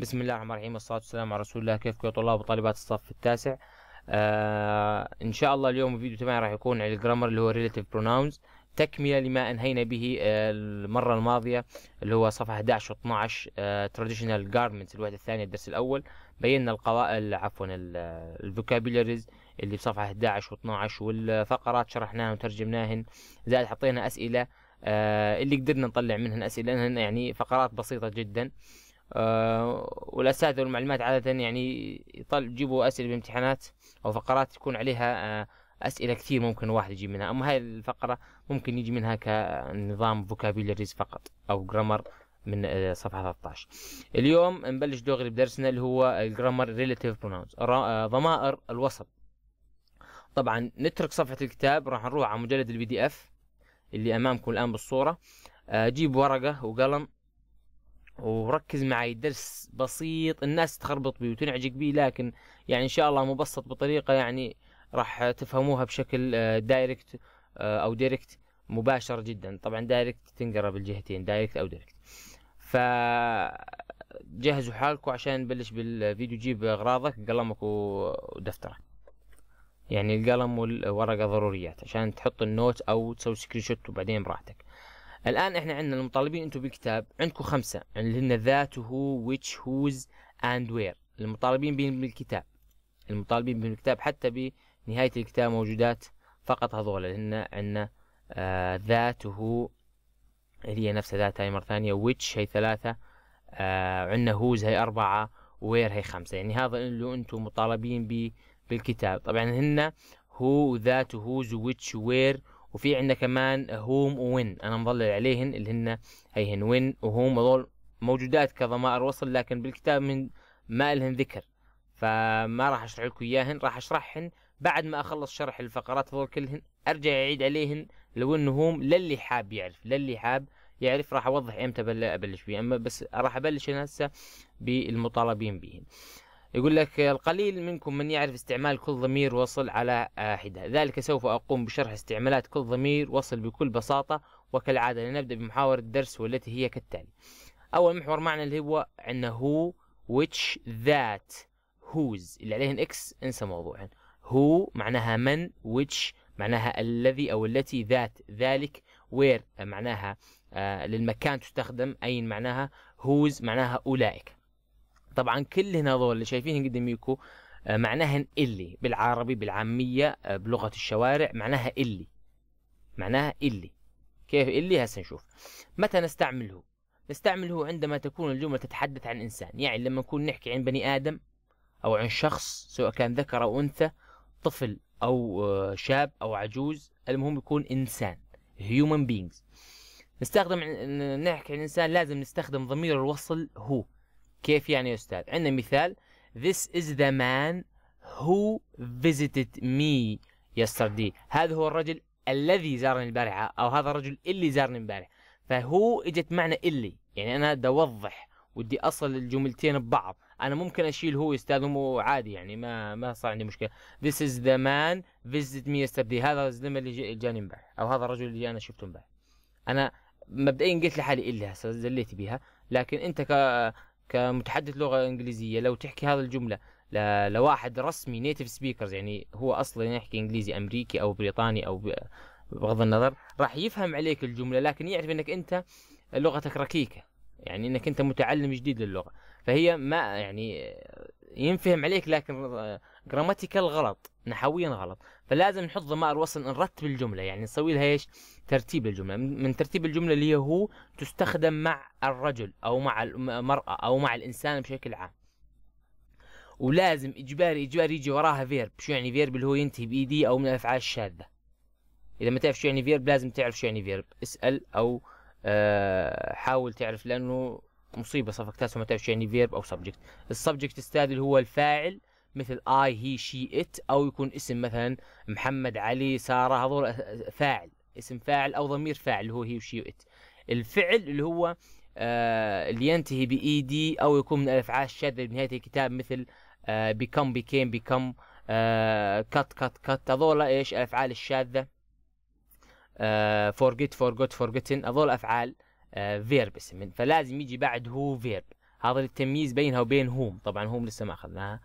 بسم الله الرحمن الرحيم والصلاة والسلام على رسول الله كيفكم يا طلاب وطالبات الصف التاسع آه ان شاء الله اليوم الفيديو تبعي راح يكون عن الجرامر اللي هو relative pronouns تكملة لما انهينا به آه، المرة الماضية اللي هو صفحة 11 و 12 تراديشنال جارمنتس الوحدة الثانية الدرس الاول بينا القوائل عفوا الفوكابيلاريز اللي بصفحة 11 و 12 والفقرات شرحناها وترجمناهن زائد حطينا اسئلة آه اللي قدرنا نطلع منهن اسئلة يعني فقرات بسيطة جدا آه والاساتذه والمعلمات عاده يعني يطل يجيبوا اسئله بامتحانات او فقرات تكون عليها آه، اسئله كثير ممكن واحد يجيب منها اما هاي الفقره ممكن يجي منها كنظام فوكابيلاريز فقط او جرامر من آه، صفحه 13 اليوم نبلش دغري بدرسنا اللي هو الجرامر ريلاتيف برونونز ضمائر الوصف طبعا نترك صفحه الكتاب راح نروح على مجلد البي دي اف اللي امامكم الان بالصوره آه، جيب ورقه وقلم وركز معي درس بسيط الناس تخربط بيه وتنعجق بيه لكن يعني ان شاء الله مبسط بطريقه يعني راح تفهموها بشكل دايركت آه، آه، او دايركت مباشر جدا طبعا دايركت تنقرا بالجهتين دايركت او دايركت ف جهزوا حالكم عشان نبلش بالفيديو جيب اغراضك قلمك ودفترك يعني القلم والورقه ضروريات عشان تحط النوت او تسوي سكرين شوت وبعدين براحتك الان احنا عندنا المطالبين انتم بالكتاب عندكم خمسه اللي هن ذات وهو ويتش هوز اند وير المطالبين بالكتاب المطالبين بالكتاب حتى بنهايه الكتاب موجودات فقط هذول اللي هن عندنا آه، ذات وهو هي نفسها ذات هاي مره ثانيه ويتش هي ثلاثه آه عندنا هوز هي اربعه وير هي خمسه يعني هذا اللي انتم مطالبين به بالكتاب طبعا هن هو ذات هوز ويتش وير وفي عندنا كمان هوم وين انا مظلل عليهن اللي هن هيهن وين وهوم هذول موجودات كضمائر وصل لكن بالكتاب من ما لهن ذكر فما راح اشرح لكم اياهن راح اشرحهن بعد ما اخلص شرح الفقرات هذول كلهن ارجع اعيد عليهن لو هوم للي حاب يعرف للي حاب يعرف راح اوضح امتى ابلش بيه اما بس راح ابلش هسه بالمطالبين بهن يقول لك القليل منكم من يعرف استعمال كل ضمير وصل على حدة ذلك سوف أقوم بشرح استعمالات كل ضمير وصل بكل بساطة وكالعادة لنبدأ بمحاور الدرس والتي هي كالتالي أول محور معنا اللي هو عندنا هو which that whose اللي عليهن اكس انسى موضوعهن هو معناها من which معناها الذي أو التي ذات ذلك where معناها آه للمكان تستخدم أين معناها whose معناها أولئك طبعا كل هذول اللي شايفينهم قداميكم آه، معناهن اللي بالعربي بالعامية آه، بلغة الشوارع معناها اللي معناها اللي كيف اللي هسه نشوف متى نستعمله نستعمله عندما تكون الجملة تتحدث عن إنسان يعني لما نكون نحكي عن بني آدم أو عن شخص سواء كان ذكر أو أنثى طفل أو آه، شاب أو عجوز المهم يكون إنسان human beings نستخدم نحكي عن إنسان لازم نستخدم ضمير الوصل هو كيف يعني يا أستاذ عندنا مثال This is the man who visited me yesterday هذا هو الرجل الذي زارني البارحة أو هذا الرجل اللي زارني امبارح فهو اجت معنى اللي يعني أنا بدي أوضح ودي أصل الجملتين ببعض أنا ممكن أشيل هو أستاذ وعادي يعني ما ما صار عندي مشكلة This is the man visited me yesterday هذا الزلمة اللي جاني امبارح أو هذا الرجل اللي أنا شفته امبارح أنا مبدئيا قلت لحالي هسه زليت بيها لكن أنت كمتحدث لغه انجليزيه لو تحكي هذه الجمله لواحد رسمي نيتف سبيكرز يعني هو اصلا يحكي انجليزي امريكي او بريطاني او بغض النظر راح يفهم عليك الجمله لكن يعرف انك انت لغتك ركيكه يعني انك انت متعلم جديد للغه فهي ما يعني ينفهم عليك لكن جراماتيكال غلط نحويا غلط فلازم نحط ضمائر وصل نرتب الجمله يعني نسوي لها ايش ترتيب الجمله من ترتيب الجمله اللي هي هو تستخدم مع الرجل او مع المراه او مع الانسان بشكل عام ولازم اجباري اجباري يجي وراها فيرب شو يعني فيرب اللي هو ينتهي بايدي او من الافعال الشاذه اذا ما تعرف شو يعني فيرب لازم تعرف شو يعني فيرب اسال او أه حاول تعرف لانه مصيبه صفقتها ما تعرف شو يعني فيرب او سبجكت السبجكت استاذ اللي هو الفاعل مثل اي هي شي ات او يكون اسم مثلا محمد علي ساره هذول فاعل اسم فاعل او ضمير فاعل اللي هو هي وشي ات الفعل اللي هو آه، اللي ينتهي باي دي e او يكون من الافعال الشاذه بنهايه الكتاب مثل بيكم بيكيم بيكم كت كت كت هذول ايش الافعال الشاذه فورجيت فورجوت فورجيتن هذول افعال فيرب آه، اسم فلازم يجي بعد هو فيرب هذا التمييز بينها وبين هوم طبعا هوم لسه ما اخذناها آه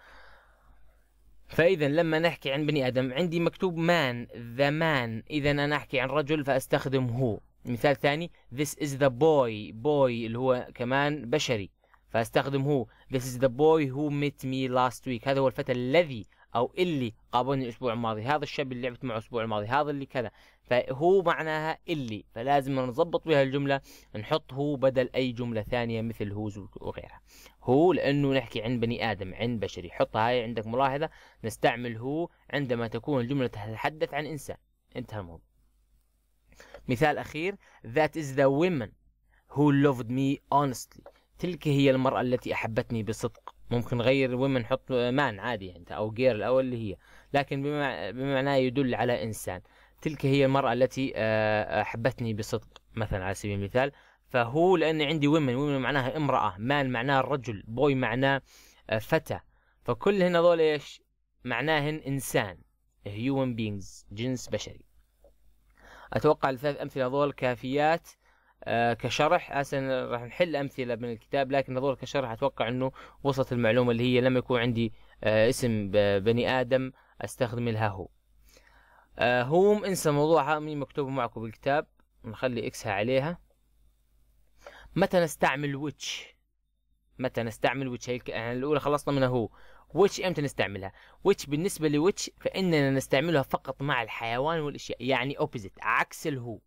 فاذا لما نحكي عن بني ادم عندي مكتوب مان ذا مان اذا انا احكي عن رجل فاستخدم هو مثال ثاني this is the boy boy اللي هو كمان بشري فاستخدم هو this is the boy who met me last week هذا هو الفتى الذي او اللي قابلني الاسبوع الماضي هذا الشاب اللي لعبت معه الاسبوع الماضي هذا اللي كذا فهو معناها اللي فلازم نظبط بها الجمله نحط هو بدل اي جمله ثانيه مثل هوز وغيرها هو لانه نحكي عن بني ادم عن بشري حط هاي عندك ملاحظه نستعمل هو عندما تكون الجمله تتحدث عن انسان انتهى الموضوع مثال اخير that is the woman who loved me honestly تلك هي المرأة التي أحبتني بصدق ممكن غير ومن نحط مان عادي انت يعني، او جير الاول اللي هي لكن بمع... بمعناه يدل على انسان تلك هي المراه التي آه، احبتني بصدق مثلا على سبيل المثال فهو لان عندي ومن ومن معناها امراه مان معناها الرجل بوي معناه آه، فتى فكل هنا ذول ايش معناهن انسان هيومن بينجز جنس بشري اتوقع الثلاث امثله ذول كافيات آه كشرح اساسا راح نحل امثله من الكتاب لكن نظور كشرح اتوقع انه وصلت المعلومه اللي هي لما يكون عندي آه اسم بني ادم استخدم لها هو آه هوم انسى موضوع هامي مكتوب معكم بالكتاب نخلي اكسها عليها متى نستعمل ويتش متى نستعمل ويتش هي يعني الاولى خلصنا منها هو ويتش امتى نستعملها ويتش بالنسبه لويتش فاننا نستعملها فقط مع الحيوان والاشياء يعني اوبزيت عكس الهو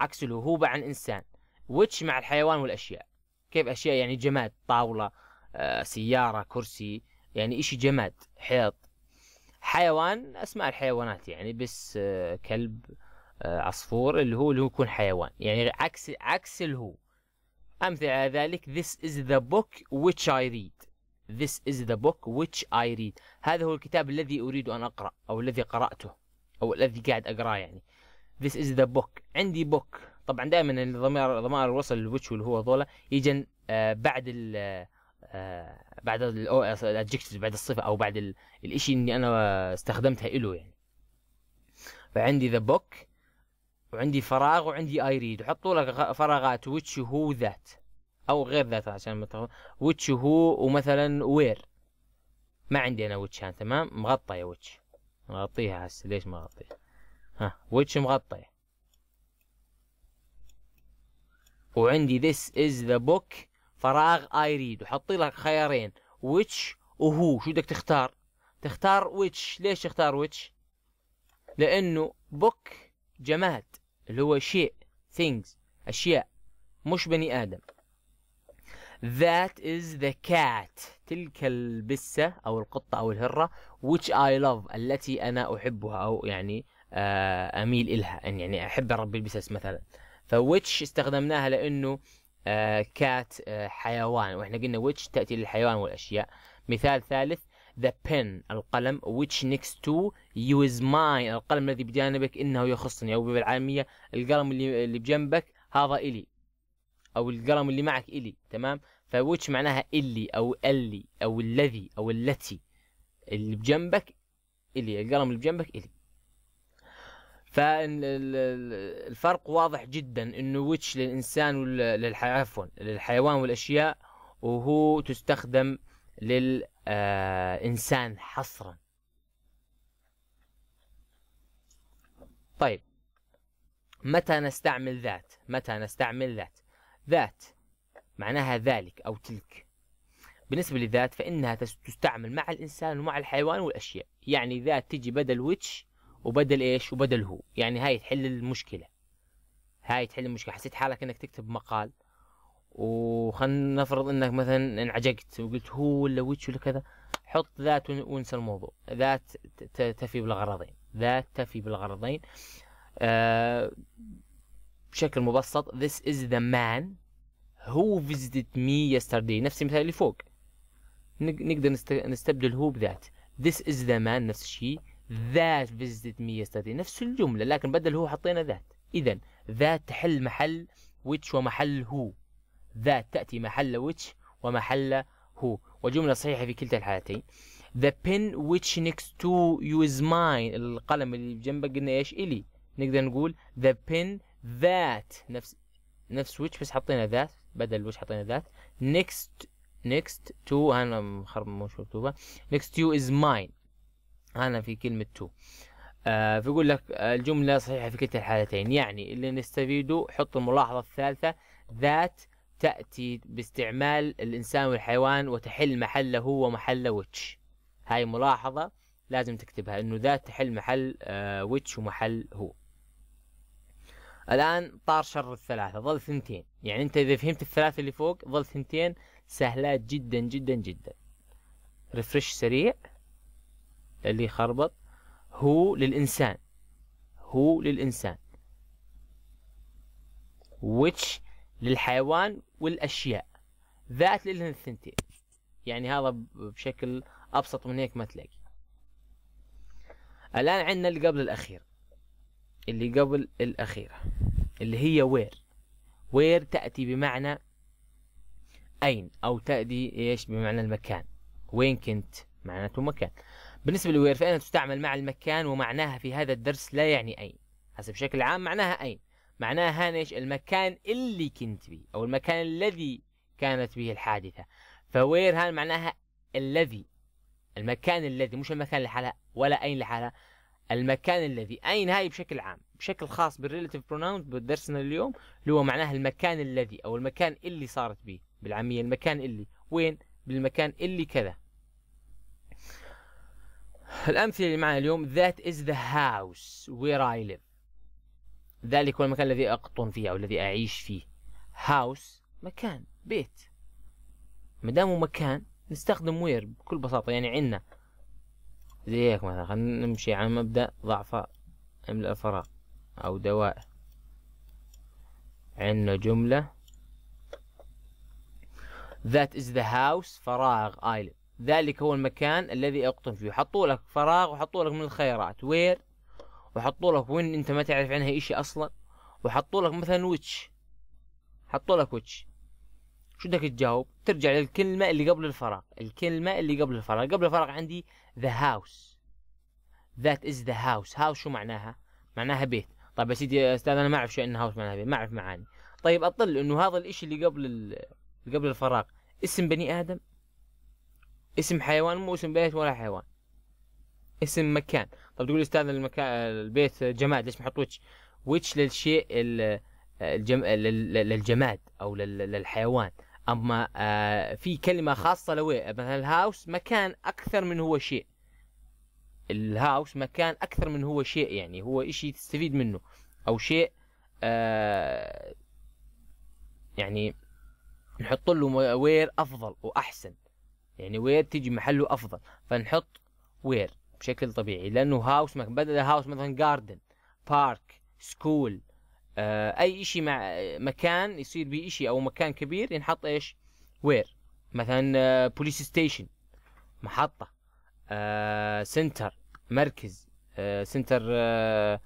عكس الهو هو عن انسان ويتش مع الحيوان والاشياء كيف اشياء يعني جماد طاوله آه، سياره كرسي يعني اشي جماد حيط حيوان اسماء الحيوانات يعني بس آه، كلب آه، عصفور اللي هو اللي هو يكون حيوان يعني عكس عكس الهو امثله على ذلك this is the book which I read This is the book which I read هذا هو الكتاب الذي أريد أن أقرأ أو الذي قرأته أو الذي قاعد أقرأه يعني This is the book عندي book طبعا دائما الضمائر ضمائر الوصل الويتش والهو هذولا يجن آه، بعد ال آه، بعد الادجكتيف آه، بعد الصفه او بعد الاشي اللي انا استخدمتها له يعني فعندي ذا بوك وعندي فراغ وعندي اي ريد وحطوا لك فراغات ويتش هو ذات او غير ذات عشان ما ويتش هو ومثلا وير ما عندي انا ويتش تمام مغطى يا ويتش مغطيها هسه ليش مغطيها ها ويتش مغطيه وعندي this is the book فراغ I read وحطي لك خيارين which وهو شو بدك تختار تختار which ليش تختار which لأنه book جماد اللي هو شيء things أشياء مش بني آدم That is the cat تلك البسة أو القطة أو الهرة which I love التي أنا أحبها أو يعني آه، أميل إلها يعني أحب أربي البسس مثلا فويتش استخدمناها لانه آه كات آه حيوان واحنا قلنا ويتش تاتي للحيوان والاشياء مثال ثالث ذا بن القلم which next to you is mine القلم الذي بجانبك انه يخصني او بالعاميه القلم اللي اللي بجنبك هذا الي او القلم اللي معك الي تمام فويتش معناها الي او الي او الذي او التي اللي بجنبك الي القلم اللي بجنبك الي فالفرق واضح جدا انه ويتش للانسان عفوا للحيوان والاشياء وهو تستخدم للانسان آه، حصرا طيب متى نستعمل ذات متى نستعمل ذات ذات معناها ذلك او تلك بالنسبة لذات فإنها تستعمل مع الإنسان ومع الحيوان والأشياء يعني ذات تجي بدل ويتش وبدل ايش وبدل هو يعني هاي تحل المشكله هاي تحل المشكله حسيت حالك انك تكتب مقال وخلنا نفرض انك مثلا انعجقت وقلت هو ولا ويتش ولا كذا حط ذات وانسى الموضوع ذات تفي بالغرضين ذات تفي بالغرضين آه بشكل مبسط this is the man who visited me yesterday نفس المثال اللي فوق نقدر نستبدل هو بذات this is the man نفس الشيء ذات فيزيتد مي يستدي نفس الجملة لكن بدل هو حطينا ذات إذا ذات تحل محل ويتش ومحل هو ذات تأتي محل ويتش ومحل هو وجملة صحيحة في كلتا الحالتين the pen which next to you is mine القلم اللي جنبك قلنا ايش الي نقدر نقول the pen that نفس نفس ويتش بس حطينا ذات بدل ويتش حطينا ذات next next to انا مخرب مش مكتوبه next to you is mine أنا في كلمة تو آه فيقول لك الجملة صحيحة في كلتا الحالتين يعني اللي نستفيده حط الملاحظة الثالثة ذات تأتي باستعمال الإنسان والحيوان وتحل محله هو محل ويتش هاي ملاحظة لازم تكتبها إنه ذات تحل محل آه ويتش ومحل هو الآن طار شر الثلاثة ظل ثنتين يعني أنت إذا فهمت الثلاثة اللي فوق ظل ثنتين سهلات جدا جدا جدا ريفرش سريع اللي خربط هو للإنسان هو للإنسان which للحيوان والأشياء ذات للهن الثنتين يعني هذا بشكل أبسط من هيك ما تلاقي الآن عندنا اللي قبل الأخير اللي قبل الأخيرة اللي هي وير وير تأتي بمعنى أين أو تأتي إيش بمعنى المكان وين كنت معناته مكان بالنسبة للوير فإنها تستعمل مع المكان ومعناها في هذا الدرس لا يعني أين هسه بشكل عام معناها أين معناها هانش المكان اللي كنت به أو المكان الذي كانت به الحادثة فوير هان معناها الذي المكان الذي مش المكان لحالها ولا أين لحالها المكان الذي أين هاي بشكل عام بشكل خاص بالريلاتيف بروناونز بدرسنا اليوم اللي هو معناها المكان الذي أو المكان اللي صارت به بالعامية المكان اللي وين بالمكان اللي كذا الأمثلة اللي معنا اليوم that is the house where I live ذلك هو المكان الذي أقطن فيه أو الذي أعيش فيه house مكان بيت مدامه مكان نستخدم وير بكل بساطة يعني عندنا زي هيك مثلا خلينا نمشي على مبدأ ضعف املأ الفراغ أو دوائر عندنا جملة that is the house فراغ I live ذلك هو المكان الذي اقطن فيه حطوا لك فراغ وحطوا لك من الخيارات وير وحطوا لك وين انت ما تعرف عنها اشي اصلا وحطوا لك مثلا ويتش حطوا لك ويتش شو بدك تجاوب ترجع للكلمة اللي قبل الفراغ الكلمة اللي قبل الفراغ قبل الفراغ عندي the house that is the house house شو معناها معناها بيت طيب يا سيدي استاذ انا ما اعرف شو ان هاوس معناها بيت ما اعرف معاني طيب اطل انه هذا الاشي اللي قبل ال... اللي قبل الفراغ اسم بني ادم اسم حيوان مو اسم بيت ولا حيوان اسم مكان طب تقول استاذ المكان البيت جماد ليش ما حط ويتش ويتش للشيء الجم... للجماد او للحيوان اما في كلمه خاصه لوي مثلا الهاوس مكان اكثر من هو شيء الهاوس مكان اكثر من هو شيء يعني هو اشي تستفيد منه او شيء يعني نحط له وير افضل واحسن يعني وير تيجي محله افضل فنحط وير بشكل طبيعي لانه هاوس بدل هاوس مثلا جاردن بارك سكول آه اي اشي مع مكان يصير به اشي او مكان كبير ينحط ايش وير مثلا آه بوليس ستيشن محطة آه سنتر مركز آه سنتر آه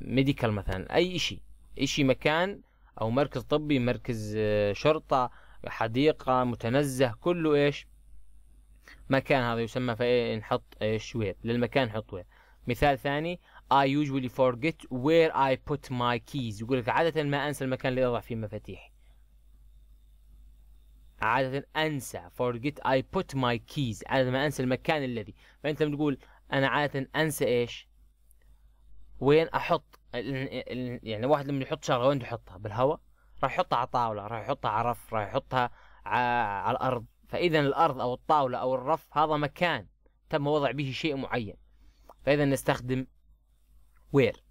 ميديكال آه، مثلا اي اشي اشي مكان او مركز طبي مركز آه شرطة حديقة متنزه كله إيش مكان هذا يسمى فإيه نحط إيش وير للمكان نحط وير مثال ثاني I usually forget where I put my keys يقول لك عادة ما أنسى المكان اللي أضع فيه مفاتيحي عادة أنسى forget I put my keys عادة ما أنسى المكان الذي فأنت لما تقول أنا عادة أنسى إيش وين أحط يعني واحد لما يحط شغلة وين تحطها بالهواء راح يحطها على طاوله راح يحطها على رف راح يحطها على الارض فاذا الارض او الطاوله او الرف هذا مكان تم وضع به شيء معين فاذا نستخدم وير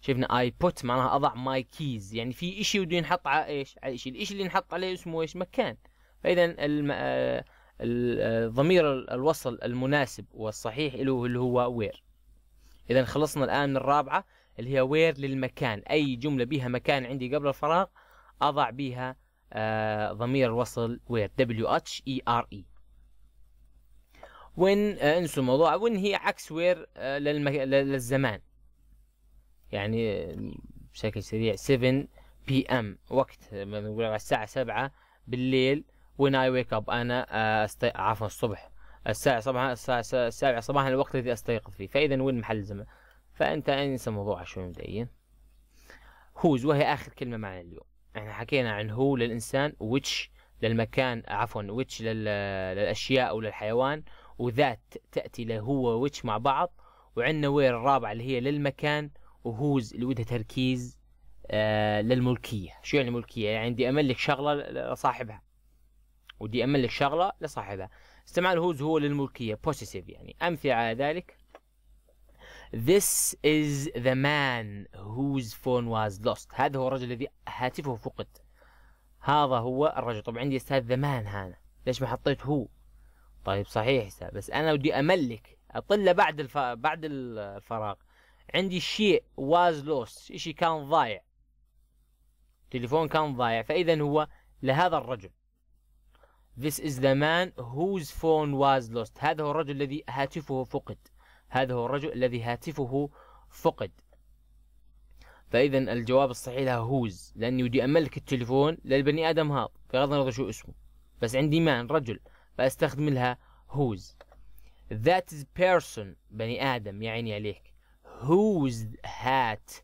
شفنا اي بوت معناها اضع ماي كيز يعني في اشي بده ينحط على ايش على اشي الاشي اللي ينحط عليه اسمه ايش مكان فاذا الضمير آه، آه، الوصل المناسب والصحيح له اللي هو وير اذا خلصنا الان من الرابعه اللي هي وير للمكان اي جمله بها مكان عندي قبل الفراغ اضع بها آه ضمير الوصل وير w h e r e وين آه انسوا الموضوع وين هي عكس وير آه للزمان يعني آه، بشكل سريع 7 بي ام وقت نقول على الساعة 7 بالليل وين اي ويك اب انا آه، أستي... عفوا الصبح الساعة صباحا الساعة 7 صباحا الوقت الذي استيقظ فيه فاذا وين محل الزمان فانت انسى موضوع شوي مبدئيا هوز وهي اخر كلمة معنا اليوم احنا حكينا عن هو للإنسان ويتش للمكان عفوا ويتش للأشياء أو للحيوان وذات تأتي لهو ويتش مع بعض وعندنا وير الرابعة اللي هي للمكان وهوز اللي ودها تركيز آه للملكية شو يعني ملكية يعني بدي أملك شغلة لصاحبها ودي أملك شغلة لصاحبها استعمال هوز هو للملكية possessive يعني أمثلة على ذلك This is the man whose phone was lost هذا هو الرجل الذي هاتفه فقد هذا هو الرجل طبعا عندي استاذ ذا مان هنا ليش ما حطيت هو طيب صحيح استاذ بس انا ودي املك اطله بعد الف... بعد الفراغ عندي شيء واز لوست شيء كان ضايع تليفون كان ضايع فاذا هو لهذا الرجل This is the man whose phone was lost هذا هو الرجل الذي هاتفه فقد هذا هو الرجل الذي هاتفه فقد فإذا الجواب الصحيح لها هوز لأني ودي أملك التليفون للبني آدم هذا بغض النظر شو اسمه بس عندي مان رجل فأستخدم لها هوز That is person بني آدم يعني عليك Whose hat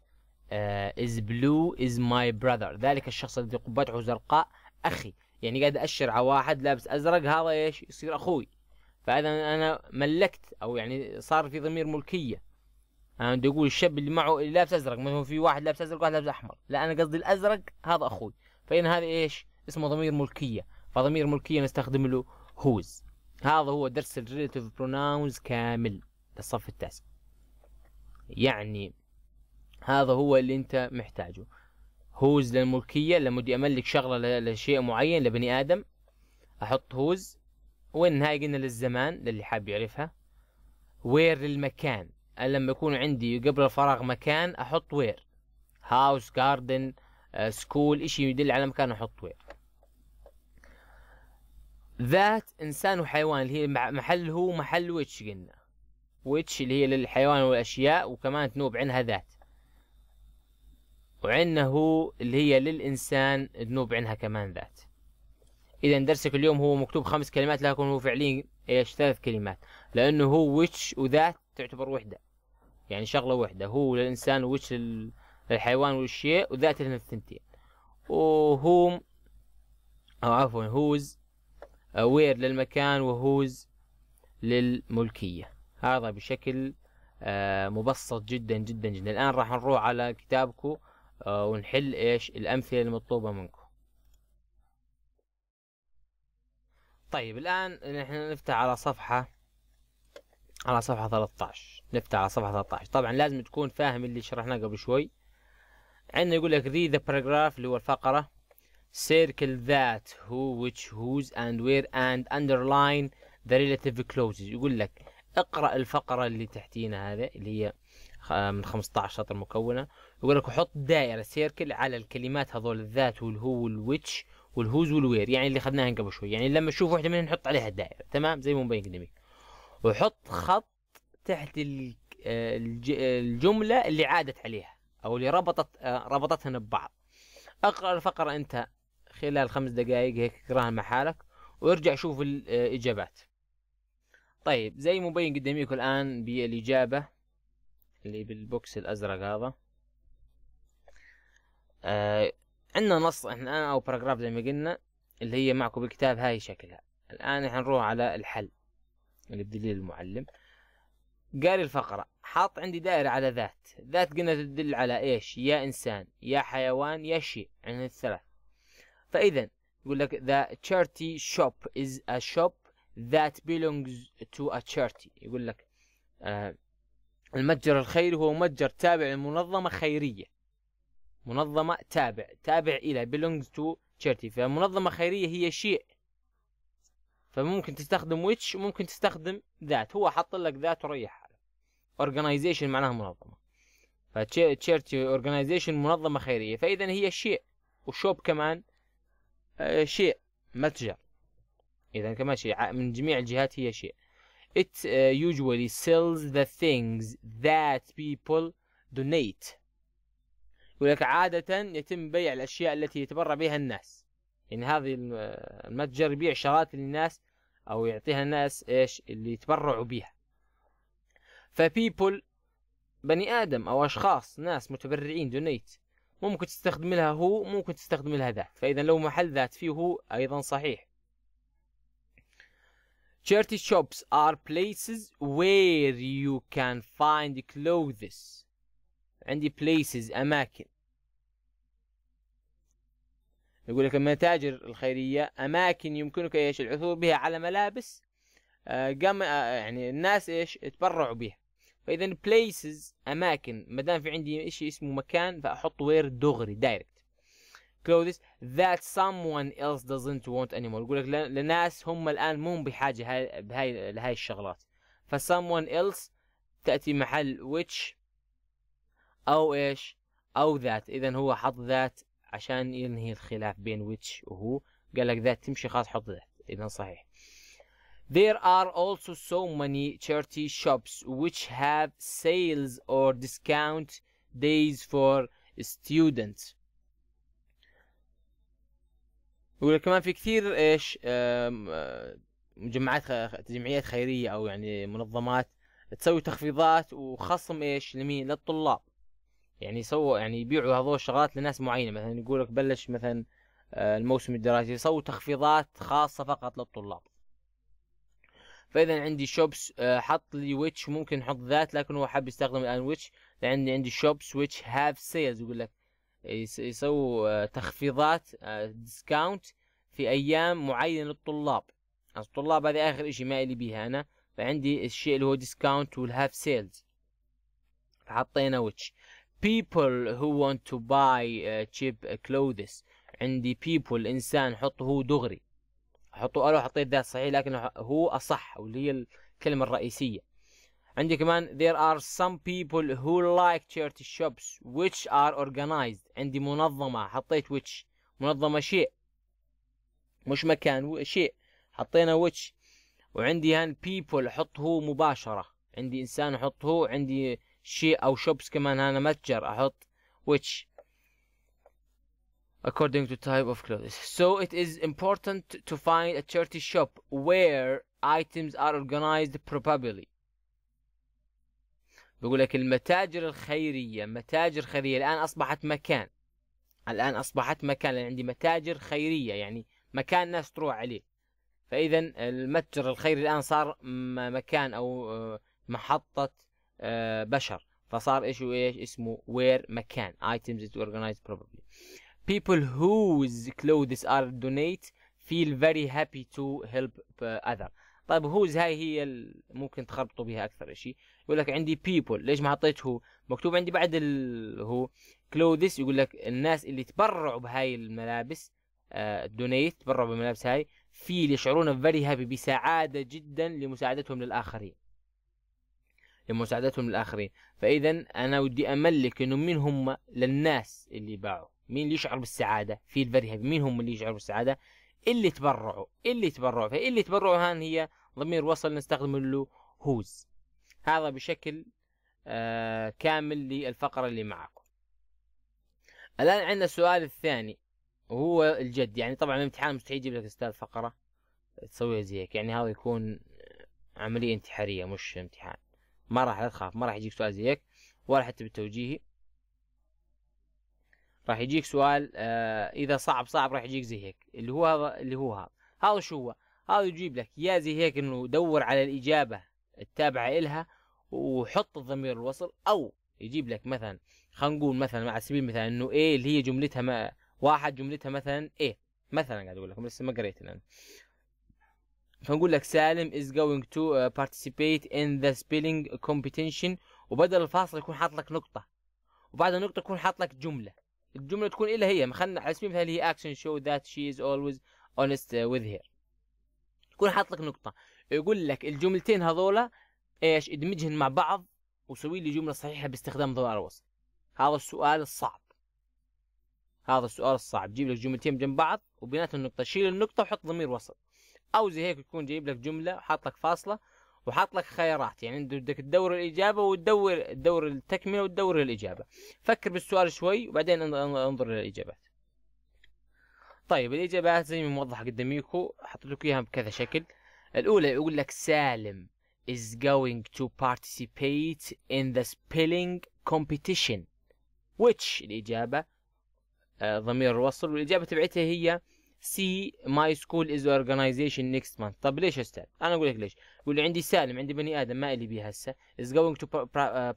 uh, is blue is my brother ذلك الشخص الذي قبعته زرقاء أخي يعني قاعد أشر على واحد لابس أزرق هذا إيش يصير أخوي فاذا انا ملكت او يعني صار في ضمير ملكيه انا بدي اقول الشاب اللي معه اللي لابس ازرق مثلا في واحد لابس ازرق وواحد لابس احمر لا انا قصدي الازرق هذا اخوي فان هذا ايش اسمه ضمير ملكيه فضمير ملكيه نستخدم له هوز هذا هو درس الريليتيف بروناونز كامل للصف التاسع يعني هذا هو اللي انت محتاجه هوز للملكية لما بدي املك شغلة لشيء معين لبني ادم احط هوز وين هاي قلنا للزمان للي حاب يعرفها وير للمكان لما يكون عندي قبل الفراغ مكان احط وير هاوس جاردن آه، سكول اشي يدل على مكان احط وير ذات انسان وحيوان اللي هي محل هو محل ويتش قلنا ويتش اللي هي للحيوان والاشياء وكمان تنوب عنها ذات وعنه هو اللي هي للانسان تنوب عنها كمان ذات اذا درسك اليوم هو مكتوب خمس كلمات لكن هو فعليا ايش ثلاث كلمات لانه هو ويتش وذات تعتبر وحده يعني شغله وحده هو للانسان ويتش للحيوان والشيء وذات لنا الثنتين وهوم او عفوا هوز آه، وير للمكان وهوز للملكيه هذا بشكل آه، مبسط جدا جدا جدا الان راح نروح على كتابكم آه، ونحل ايش الامثله المطلوبه منكم طيب الان نحن نفتح على صفحه على صفحه 13 نفتح على صفحه 13 طبعا لازم تكون فاهم اللي شرحناه قبل شوي عندنا يقول لك read the paragraph اللي هو الفقره circle that who which whose and where and underline the relative clauses يقول لك اقرا الفقره اللي تحتينا هذا اللي هي من 15 سطر مكونه يقول لك وحط دائره سيركل على الكلمات هذول الذات والهو والويتش والهوز والوير يعني اللي اخذناها قبل شوي يعني لما تشوف واحده منهم نحط عليها الدائره تمام زي ما مبين قدامي وحط خط تحت آه، الجمله اللي عادت عليها او اللي ربطت آه، ربطتهن ببعض اقرا الفقره انت خلال خمس دقائق هيك اقراها مع حالك وارجع شوف آه، الاجابات طيب زي مبين قداميكم الان بالاجابه اللي بالبوكس الازرق هذا آه عندنا نص احنا الان او باراجراف زي ما قلنا اللي هي معكم بالكتاب هاي شكلها الان احنا نروح على الحل اللي بدليل المعلم قاري الفقرة حاط عندي دائرة على ذات ذات قلنا تدل على ايش يا انسان يا حيوان يا شيء عندنا يعني الثلاث فاذا يقول لك the charity shop is a shop that belongs to a charity يقول لك آه المتجر الخيري هو متجر تابع لمنظمة خيرية منظمة تابع تابع إلى belongs to charity فمنظمة خيرية هي شيء فممكن تستخدم which وممكن تستخدم ذات هو حط لك ذات وريح حالك organization معناها منظمة فتشيرتي organization منظمة خيرية فإذا هي شيء وشوب كمان آه، شيء متجر إذا كمان شيء من جميع الجهات هي شيء it آه، usually sells the things that people donate يقول لك عادة يتم بيع الأشياء التي يتبرع بها الناس يعني هذه المتجر يبيع شغلات للناس أو يعطيها الناس إيش اللي يتبرعوا بها فبيبل بني آدم أو أشخاص ناس متبرعين دونيت ممكن تستخدم لها هو ممكن تستخدم لها ذات فإذا لو محل ذات فيه هو أيضا صحيح Charity shops are places where you can find clothes عندي places أماكن يقول لك المتاجر الخيرية أماكن يمكنك إيش العثور بها على ملابس آه، قام آه، يعني الناس إيش تبرعوا بها فإذا places أماكن ما دام في عندي شيء اسمه مكان فأحط وير دغري دايركت clothes that someone else doesn't want anymore يقول لك لناس هم الآن مو بحاجة هاي بهاي لهاي الشغلات ف someone else تأتي محل which أو إيش أو ذات إذا هو حط ذات عشان ينهي الخلاف بين ويتش وهو قال لك ذات تمشي خلاص حط ذات إذا صحيح There are also so many charity shops which have sales or discount days for students. يقول كمان في كثير ايش آه، مجمعات جمعيات خيريه او يعني منظمات تسوي تخفيضات وخصم ايش لمين للطلاب يعني يسووا يعني يبيعوا هذول الشغلات لناس معينه مثلا يقول لك بلش مثلا آه، الموسم الدراسي يسووا تخفيضات خاصه فقط للطلاب فاذا عندي شوبس آه، حط لي ويتش ممكن نحط ذات لكن هو حاب يستخدم الان ويتش لان عندي شوبس ويتش هاف سيلز يقول لك يسووا آه، تخفيضات ديسكاونت في ايام معينه للطلاب يعني الطلاب هذه اخر اشي ما الي بيها انا فعندي الشيء اللي هو ديسكاونت والهاف سيلز فحطينا ويتش people who want to buy uh, cheap uh, clothes عندي people انسان حطه هو دغري حطه الو حطيت ذات صحيح لكن هو اصح واللي هي الكلمه الرئيسيه عندي كمان there are some people who like charity shops which are organized عندي منظمه حطيت which منظمه شيء مش مكان شيء حطينا which وعندي هان people حطه هو مباشره عندي انسان حطه هو عندي شي او شوبس كمان انا متجر احط which according to type of clothes so it is important to find a charity shop where items are organized probably بقول لك المتاجر الخيرية متاجر خيرية الآن أصبحت مكان الآن أصبحت مكان لأن عندي متاجر خيرية يعني مكان ناس تروح عليه فإذا المتجر الخيري الآن صار مكان أو آه، محطة آه، بشر فصار ايش وايش اسمه وير مكان ايتمز تو organized بروبلي people whose clothes are donate feel very happy to help uh, other طيب هوز هاي هي ممكن تخربطوا بها اكثر شيء يقول لك عندي بيبل ليش ما حطيت هو مكتوب عندي بعد هو clothes يقول لك الناس اللي تبرعوا بهاي الملابس دونيت آه، uh, تبرعوا بالملابس هاي فيل يشعرون فيري هابي بسعادة جدا لمساعدتهم للآخرين لمساعدتهم للآخرين فإذا أنا ودي أملك إنه مين هم للناس اللي باعوا مين اللي يشعر بالسعادة في الفريق مين هم اللي يشعروا بالسعادة اللي تبرعوا اللي تبرعوا فاللي تبرعوا هان هي ضمير وصل نستخدم له هوز هذا بشكل آه كامل للفقرة اللي معكم الآن عندنا السؤال الثاني وهو الجد يعني طبعا الامتحان مستحيل يجيب لك استاذ فقرة تسويها زي هيك يعني هذا يكون عملية انتحارية مش امتحان ما راح تخاف ما راح يجيك سؤال زي هيك ولا حتى بالتوجيهي راح يجيك سؤال آه اذا صعب صعب راح يجيك زي هيك اللي هو هذا اللي هو هذا هذا شو هو هذا يجيب لك يا زي هيك انه دور على الاجابه التابعه الها وحط الضمير الوصل او يجيب لك مثلا خلينا نقول مثلا على سبيل المثال انه ايه اللي هي جملتها ما واحد جملتها مثلا ايه مثلا قاعد اقول لكم لسه ما قريت الان فنقول لك سالم is going to uh, participate in the spelling competition وبدل الفاصل يكون حاط لك نقطة وبعد النقطة يكون حاط لك جملة الجملة تكون إلا هي خلينا على سبيل المثال هي action show that she is always honest uh, with her يكون حاط لك نقطة يقول لك الجملتين هذولا ايش ادمجهن مع بعض وسوي لي جملة صحيحة باستخدام ضمائر الوصل هذا السؤال الصعب هذا السؤال الصعب جيب لك جملتين جنب بعض وبيناتهم نقطة شيل النقطة وحط ضمير وصل او زي هيك يكون جايب لك جمله وحاط لك فاصله وحاط لك خيارات يعني انت بدك تدور الاجابه وتدور تدور التكمله وتدور الاجابه فكر بالسؤال شوي وبعدين انظر للاجابات طيب الاجابات زي ما موضحه قداميكو حطيت لكم اياها بكذا شكل الاولى يقول لك سالم is going to participate in the spelling competition which الإجابة آه، ضمير الوصل والإجابة تبعتها هي سي ماي سكول از اورجنايزيشن نيكست مانث طب ليش استاذ انا اقول لك ليش يقول لي عندي سالم عندي بني ادم ما الي بيه هسه از جوينج تو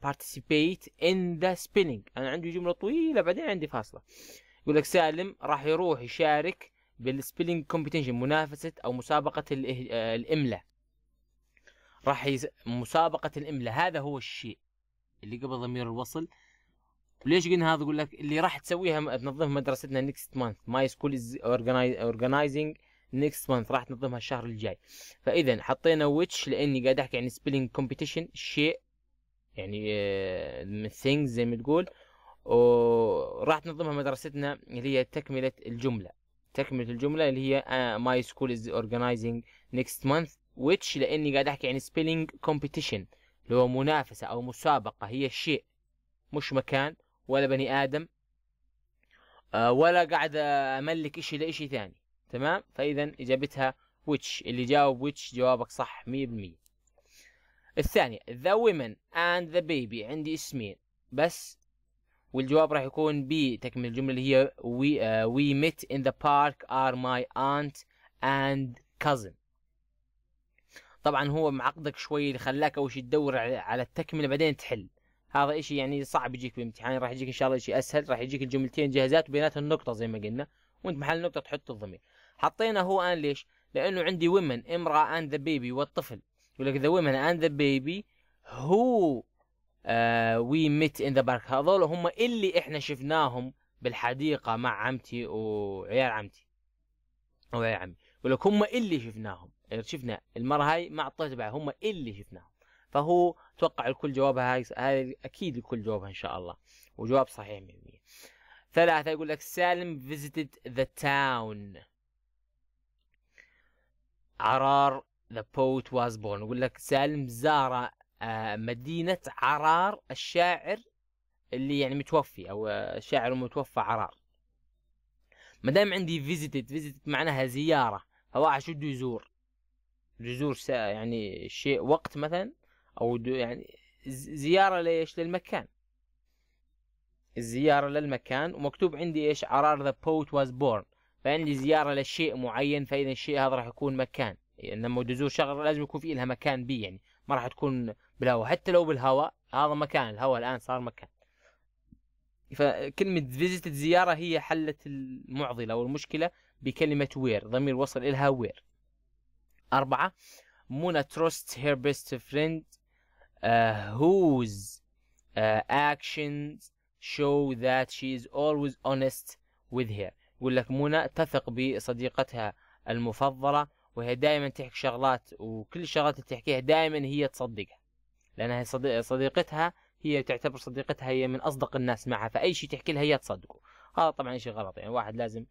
بارتيسيبيت ان ذا سبيلينج انا عندي جمله طويله بعدين عندي فاصله يقول لك سالم راح يروح يشارك بالسبيلينج كومبيتيشن منافسه او مسابقه آه، الاملاء راح يز... مسابقه الاملاء هذا هو الشيء اللي قبل ضمير الوصل وليش قلنا هذا يقول لك اللي راح تسويها تنظمها مدرستنا نيكست مانث ماي سكول از اورجنايزنج نيكست مانث راح تنظمها الشهر الجاي فاذا حطينا ويتش لاني قاعد احكي عن سبيلينج كومبيتيشن شيء يعني آه، من ثينجز زي ما تقول وراح تنظمها مدرستنا اللي هي تكمله الجمله تكمله الجمله اللي هي ماي سكول از اورجنايزنج نيكست مانث ويتش لاني قاعد احكي عن سبيلينج كومبيتيشن اللي هو منافسه او مسابقه هي الشيء مش مكان ولا بني ادم آه، ولا قاعد املك شيء لشيء ثاني تمام فاذا اجابتها ويتش اللي جاوب ويتش جوابك صح 100% الثانية the women and the baby عندي اسمين بس والجواب راح يكون بي تكمل الجملة اللي هي وي وي we ان ذا بارك ار ماي my اند كازن طبعا هو معقدك شوي اللي خلاك اول شيء تدور على التكملة بعدين تحل هذا إشي يعني صعب يجيك بالامتحان راح يجيك إن شاء الله إشي أسهل راح يجيك الجملتين جاهزات وبيناتهم نقطة زي ما قلنا وأنت محل نقطة تحط الضمير حطينا هو أن ليش؟ لأنه عندي ومن امرأة أند ذا بيبي والطفل يقول لك ذا ومن أند ذا بيبي هو وي ميت ان ذا بارك هذول هم اللي احنا شفناهم بالحديقة مع عمتي وعيال عمتي وعيال عمي يقول لك هم اللي شفناهم شفنا المرة هاي مع الطفل تبعها هم اللي شفناهم فهو اتوقع الكل جوابها هاي هاي اكيد الكل جوابها ان شاء الله وجواب صحيح 100% ثلاثة يقول لك سالم فيزيتد ذا تاون عرار ذا بوت واز بورن يقول لك سالم زار آه، مدينة عرار الشاعر اللي يعني متوفي او آه، شاعر متوفى عرار ما دام عندي فيزيتد فيزيتد معناها زيارة فواحد شو بده يزور يزور يعني شيء وقت مثلا او يعني زياره ليش للمكان الزياره للمكان ومكتوب عندي ايش عرار ذا بوت واز بورن فعندي زياره لشيء معين فاذا الشيء هذا راح يكون مكان يعني لما تزور شغله لازم يكون في لها مكان بي يعني ما راح تكون بالهواء حتى لو بالهواء هذا مكان الهواء الان صار مكان فكلمة فيزيت زيارة هي حلت المعضلة أو المشكلة بكلمة وير ضمير وصل إلها وير أربعة مونا تروست هير بيست فريند uh, whose uh, actions show that she is always honest with her يقول لك منى تثق بصديقتها المفضلة وهي دائما تحكي شغلات وكل الشغلات اللي تحكيها دائما هي تصدقها لأنها صديقتها هي تعتبر صديقتها هي من أصدق الناس معها فأي شيء تحكي لها هي تصدقه هذا طبعا شيء غلط يعني واحد لازم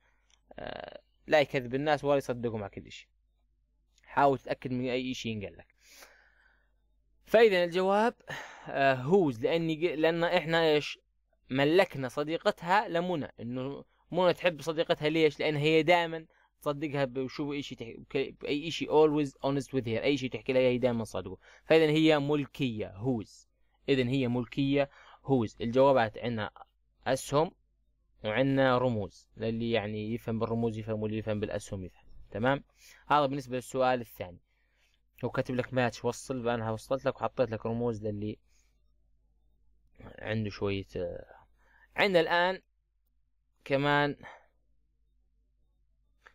آه، لا يكذب الناس ولا يصدقهم على كل شيء حاول تتأكد من أي شيء ينقال لك فاذا الجواب آه، هوز لاني لان احنا ايش ملكنا صديقتها لمنى انه منى تحب صديقتها ليش لان هي دائما تصدقها بشو اي شيء تحكي باي شيء always honest with her اي شيء تحكي لها هي دائما صادقه فاذا هي ملكيه هوز اذا هي ملكيه هوز الجوابات عندنا اسهم وعندنا رموز للي يعني يفهم بالرموز يفهم واللي يفهم بالاسهم يفهم تمام هذا بالنسبه للسؤال الثاني هو كاتب لك ماتش وصل فأنا وصلت لك وحطيت لك رموز للي عنده شوية آه، عندنا الآن كمان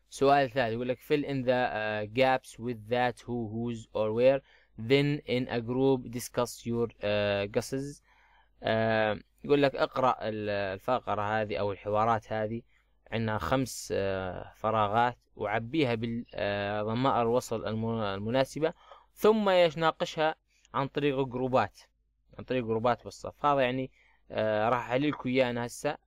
سؤال ثالث يقول لك fill in the uh, gaps with that who who's or where then in a group discuss your uh, guesses uh, يقول لك اقرأ الفقرة هذه أو الحوارات هذه عندنا خمس فراغات وعبيها بالضمائر آه، الوصل المناسبة ثم ايش ناقشها عن طريق جروبات عن طريق جروبات بالصف هذا يعني آه، راح أحللكم اياه انا هسه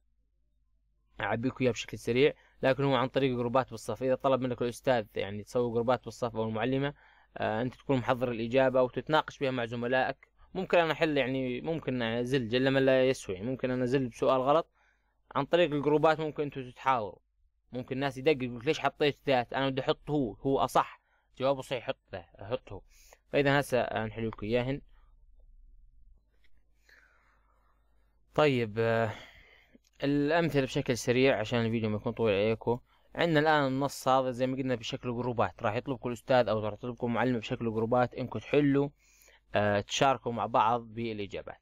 اعبيكم اياه بشكل سريع لكن هو عن طريق جروبات بالصف اذا طلب منك الاستاذ يعني تسوي جروبات بالصف او المعلمه آه، انت تكون محضر الاجابه وتتناقش بها مع زملائك ممكن انا احل يعني ممكن أنزل جل من لا يسوي ممكن انا بسؤال غلط عن طريق الجروبات ممكن أنتوا تتحاوروا ممكن الناس يدقق يقول ليش حطيت ذات انا بدي احط هو هو اصح جوابه صحيح حط ذا احط هو فاذا هسه نحل لكم اياهن طيب آه، الامثله بشكل سريع عشان الفيديو ما يكون طويل عليكم عندنا الان النص هذا زي ما قلنا بشكل جروبات راح يطلبكم الاستاذ او راح يطلبكم معلم بشكل جروبات انكم تحلوا آه، تشاركوا مع بعض بالاجابات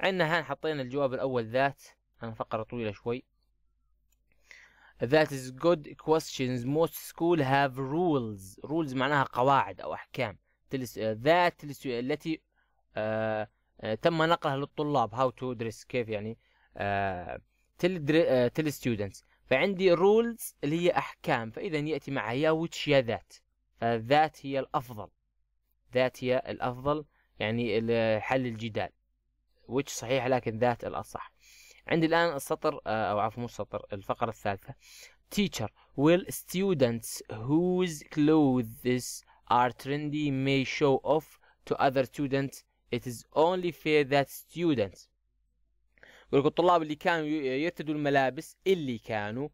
عندنا هان حطينا الجواب الاول ذات انا فقره طويله شوي that is good questions most school have rules rules معناها قواعد أو أحكام تلس ذات آه، التي آه، آه، تم نقلها للطلاب how to dress كيف يعني آه تل students فعندي rules اللي هي أحكام فإذا يأتي معها يا which يا ذات فذات هي الأفضل ذات هي الأفضل يعني حل الجدال which صحيح لكن ذات الأصح عندي الآن السطر آه، أو عفوا مو السطر الفقرة الثالثة teacher will students whose clothes are trendy may show off to other students it is only fair that students يقول الطلاب اللي كانوا يرتدوا الملابس اللي كانوا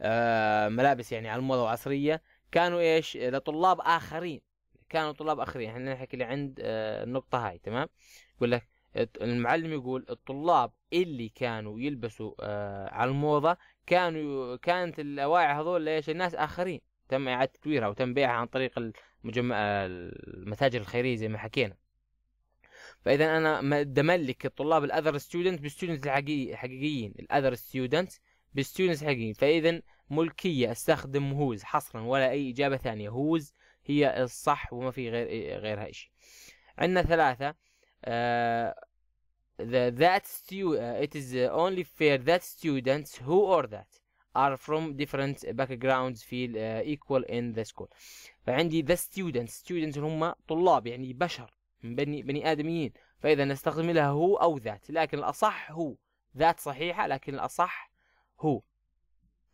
آه، ملابس يعني على الموضة وعصرية كانوا ايش لطلاب اخرين كانوا طلاب اخرين احنا نحكي اللي عند آه، النقطة هاي تمام يقول لك المعلم يقول الطلاب اللي كانوا يلبسوا آه على الموضة كانوا كانت الأواعي هذول ايش الناس آخرين تم إعادة تكويرها وتم بيعها عن طريق المجمع المتاجر الخيرية زي ما حكينا فإذا أنا دملك الطلاب الأذر ستودنت بالستودنت الحقيقيين الأذر ستودنت بالستودنت الحقيقيين فإذا ملكية استخدم هوز حصرا ولا أي إجابة ثانية هوز هي الصح وما في غير غيرها شيء عندنا ثلاثة uh, the, that stu uh, it is uh, only fair that students who or that are from different backgrounds feel uh, equal in the school فعندي the students students هم طلاب يعني بشر بني بني ادميين فاذا نستخدم لها هو او ذات لكن الاصح هو ذات صحيحه لكن الاصح هو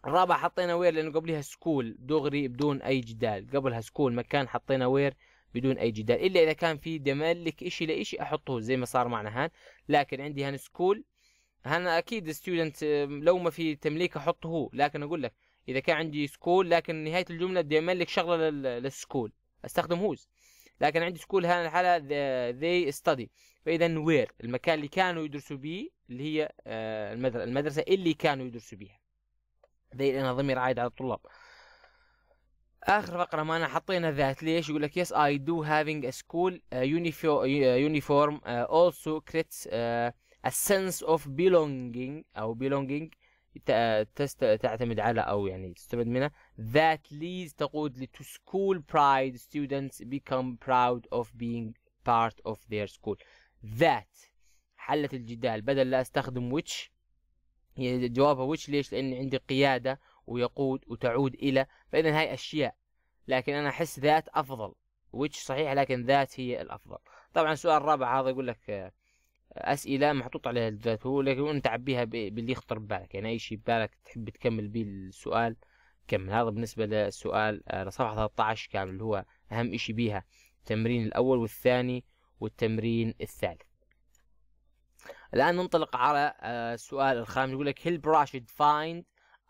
الرابع حطينا وير لانه قبلها سكول دغري بدون اي جدال قبلها سكول مكان حطينا وير بدون اي جدال الا اذا كان في دملك اشي لاشي احطه زي ما صار معنا هان لكن عندي هان سكول هان اكيد ستودنت لو ما في تمليك احطه هو لكن اقول لك اذا كان عندي سكول لكن نهايه الجمله بدي املك شغله للسكول استخدم هوز لكن عندي سكول هان الحاله they study فاذا وير المكان اللي كانوا يدرسوا به اللي هي آه، المدرسه اللي كانوا يدرسوا بها ذي لأنها ضمير عائد على الطلاب اخر فقره ما انا حطينا ذات ليش يقول لك يس اي دو هافينج ا سكول يونيفورم اولسو كريتس a sense of belonging او belonging تعتمد على او يعني تستمد منها that leads تقود لتو to school pride students become proud of being part of their school that حلت الجدال بدل لا استخدم which هي جوابها which ليش لان عندي قياده ويقود وتعود الى فإذا هاي أشياء لكن أنا أحس ذات أفضل ويتش صحيح لكن ذات هي الأفضل طبعا السؤال الرابع هذا يقول لك آه، أسئلة محطوط عليها الذات هو لكن أنت عبيها باللي يخطر ببالك يعني أي شيء ببالك تحب تكمل به السؤال كمل هذا بالنسبة للسؤال آه، لصفحة 13 كامل اللي هو أهم إشي بيها التمرين الأول والثاني والتمرين الثالث الآن ننطلق على آه، السؤال الخامس يقول لك هل براشد فايند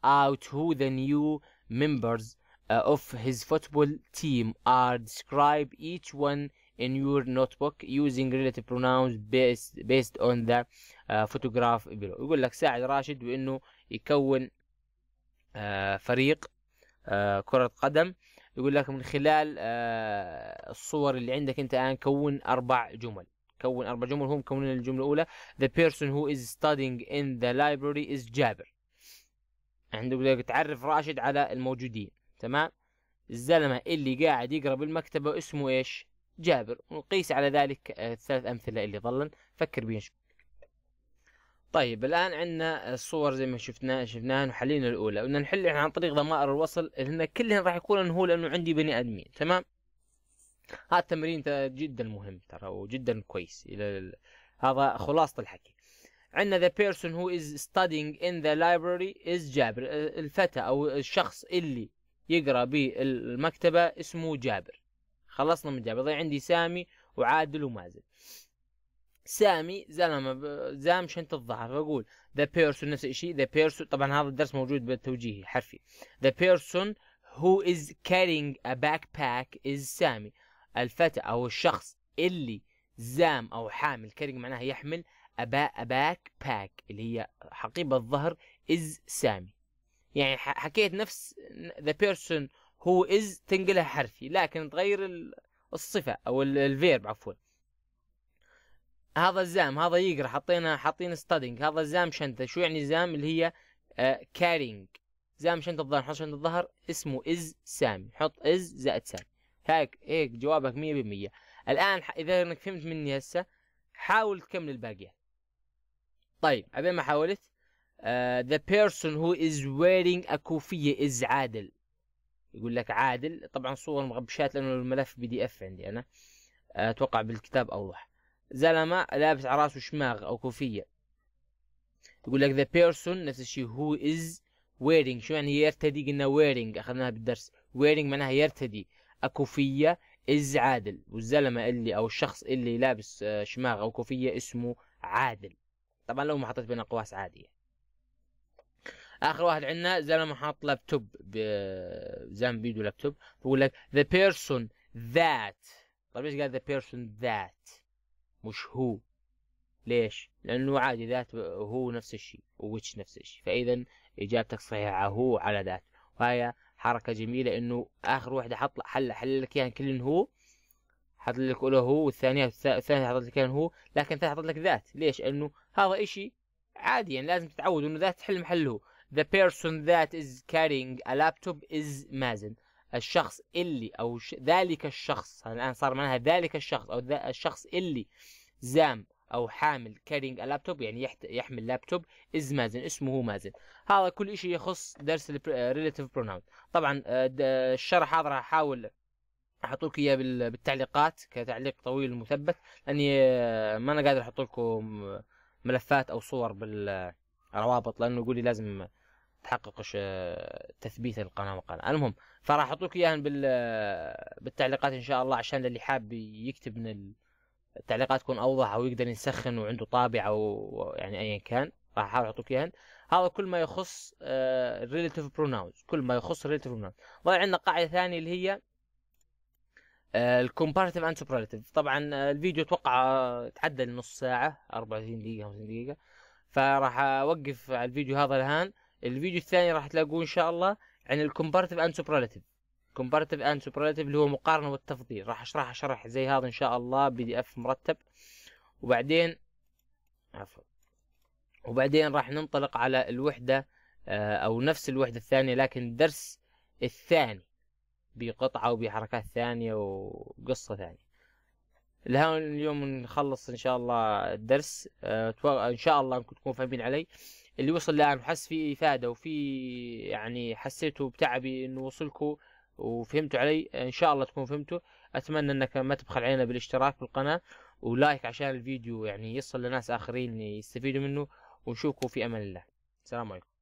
اوت هو ذا نيو members uh, of his football team are describe each one in your notebook using relative pronouns based, based on the uh, photograph below يقول لك ساعد راشد بانه يكون uh, فريق uh, كرة قدم يقول لك من خلال uh, الصور اللي عندك انت الان كون اربع جمل كون اربع جمل هم كونين الجمله الاولى the person who is studying in the library is جابر عندك بدك تعرف راشد على الموجودين تمام الزلمة اللي قاعد يقرا بالمكتبة اسمه ايش جابر ونقيس على ذلك آه، الثلاث أمثلة اللي ظلن فكر بيها طيب الآن عندنا الصور زي ما شفنا شفناها وحلينا الأولى بدنا نحل عن طريق ضمائر الوصل لان كلهن راح يكون هو لأنه عندي بني آدمين تمام هذا التمرين جدا مهم ترى وجدا كويس إلى هذا خلاصة الحكي عندنا the person who is studying in the library is جابر الفتى او الشخص اللي يقرا بالمكتبه اسمه جابر خلصنا من جابر عندي سامي وعادل ومازن سامي زلمة زام شنت الظهر فأقول the person نفس الشيء the person طبعا هذا الدرس موجود بالتوجيهي حرفي the person who is carrying a backpack is سامي الفتى أو الشخص اللي زام أو حامل كارينج معناها يحمل a أباك باك اللي هي حقيبة الظهر إز سامي يعني حكيت نفس the person who is تنقلها حرفي لكن تغير الصفة أو الفيرب عفوا هذا الزام هذا يقرأ حطينا حاطين studying هذا زام شنطة شو يعني زام اللي هي uh, carrying زام شنطة الظهر حط شنطة الظهر اسمه إز سامي حط إز زائد سامي هيك هيك جوابك مية بالمية الآن إذا إنك فهمت مني هسه حاول تكمل الباقيات طيب عبين ما حاولت آه، the person who is wearing a كوفيه is عادل يقول لك عادل طبعا صور مغبشات لانه الملف بي دي اف عندي انا آه، اتوقع بالكتاب اوضح زلمه لابس على راسه شماغ او كوفيه يقول لك the person نفس الشيء هو is wearing شو يعني يرتدي قلنا wearing اخذناها بالدرس wearing معناها يرتدي كوفيه از عادل والزلمه اللي او الشخص اللي لابس آه، شماغ او كوفيه اسمه عادل طبعا لو ما حطيت بين القواس عادية اخر واحد عندنا زلمه حاط لابتوب زلمه بيده لابتوب بقول لك the person that طيب ليش قال the person that مش هو ليش؟ لانه عادي ذات هو نفس الشيء وويتش نفس الشيء فاذا اجابتك صحيحه هو على ذات وهي حركه جميله انه اخر واحده حط حل حل لك اياها كل هو حط لك الاولى هو والثانيه الثانيه حط لك هو لكن الثالثه حط لك ذات ليش؟ لانه هذا إشي عادي يعني لازم تتعود انه ذات تحل محله the person that is carrying a laptop is مازن الشخص اللي او ش... ذلك الشخص الان صار معناها ذلك الشخص او ذا الشخص اللي زام او حامل carrying a laptop يعني يحت... يحمل لابتوب is مازن اسمه هو مازن هذا كل شيء يخص درس ال relative pronoun طبعا آه، الشرح هذا راح احاول احط لكم اياه بالتعليقات كتعليق طويل مثبت لاني آه، ما انا قادر احط لكم ملفات او صور بالروابط لانه يقول لي لازم تحقق تثبيت القناه والقناه المهم فراح اعطوك اياها بال بالتعليقات ان شاء الله عشان اللي حاب يكتب من التعليقات تكون اوضح او يقدر يسخن وعنده طابعه او يعني ايا كان راح احاول اعطوك اياها هذا كل ما يخص الريليتيف آه، بروناونز كل ما يخص الريليتيف بروناونز ضايع عندنا قاعده ثانيه اللي هي الكومباريتيف اند سوبرلاتيف طبعا آه، الفيديو اتوقع تعدى النص ساعه 24 دقيقه 50 دقيقه فراح اوقف على الفيديو هذا الان الفيديو الثاني راح تلاقوه ان شاء الله عن الكومباريتيف اند سوبرلاتيف كومباريتيف اند سوبرلاتيف اللي هو مقارنه والتفضيل راح اشرحها شرح زي هذا ان شاء الله بي دي اف مرتب وبعدين عفوا وبعدين راح ننطلق على الوحده آه، او نفس الوحده الثانيه لكن الدرس الثاني بقطعة وبحركات ثانية وقصة ثانية لها اليوم نخلص ان شاء الله الدرس آه، ان شاء الله انكم تكونوا فاهمين علي اللي وصل الان وحس في افادة وفي يعني حسيته بتعبي انه وصلكم وفهمتوا علي ان شاء الله تكونوا فهمتوا اتمنى انك ما تبخل علينا بالاشتراك بالقناة ولايك عشان الفيديو يعني يصل لناس اخرين يستفيدوا منه ونشوفكم في امان الله السلام عليكم